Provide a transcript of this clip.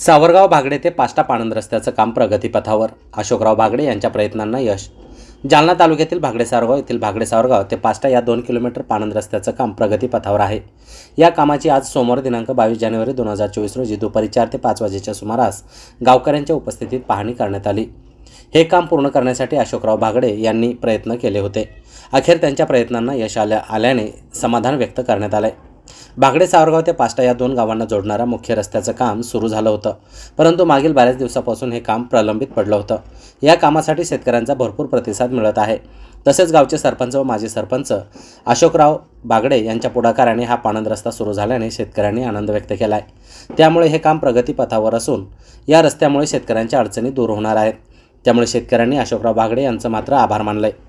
सावरगाव भागडे ते पाष्टा पाणंद रस्त्याचं काम प्रगतीपथावर अशोकराव भागडे यांच्या प्रयत्नांना यश जालना तालुक्यातील भागडे सावरगाव येथील भागडे सावरगाव ते पाष्टा या दोन किलोमीटर पाणंद रस्त्याचं काम प्रगतीपथावर आहे या कामाची आज सोमवार दिनांक बावीस जानेवारी दोन हजार चोवीस रोजी दुपारी चार ते पाच वाजेच्या सुमारास गावकऱ्यांच्या उपस्थितीत पाहणी करण्यात आली हे काम पूर्ण करण्यासाठी अशोकराव भागडे यांनी प्रयत्न केले होते अखेर त्यांच्या प्रयत्नांना यश आल्या आल्याने समाधान व्यक्त करण्यात आलं बागडे सावरगाव ते पाष्टा या दोन गावांना जोडणारा मुख्य रस्त्याचं काम सुरू झालं होतं परंतु मागील बऱ्याच दिवसापासून हे काम प्रलंबित पडलं होतं या कामासाठी शेतकऱ्यांचा भरपूर प्रतिसाद मिळत आहे तसेच गावचे सरपंच व माजी सरपंच अशोकराव बागडे यांच्या पुढाकाराने हा पाणंद रस्ता सुरू झाल्याने शेतकऱ्यांनी आनंद व्यक्त केला आहे त्यामुळे हे काम प्रगतीपथावर असून या रस्त्यामुळे शेतकऱ्यांच्या अडचणी दूर होणार आहेत त्यामुळे शेतकऱ्यांनी अशोकराव बागडे यांचं मात्र आभार मानलं आहे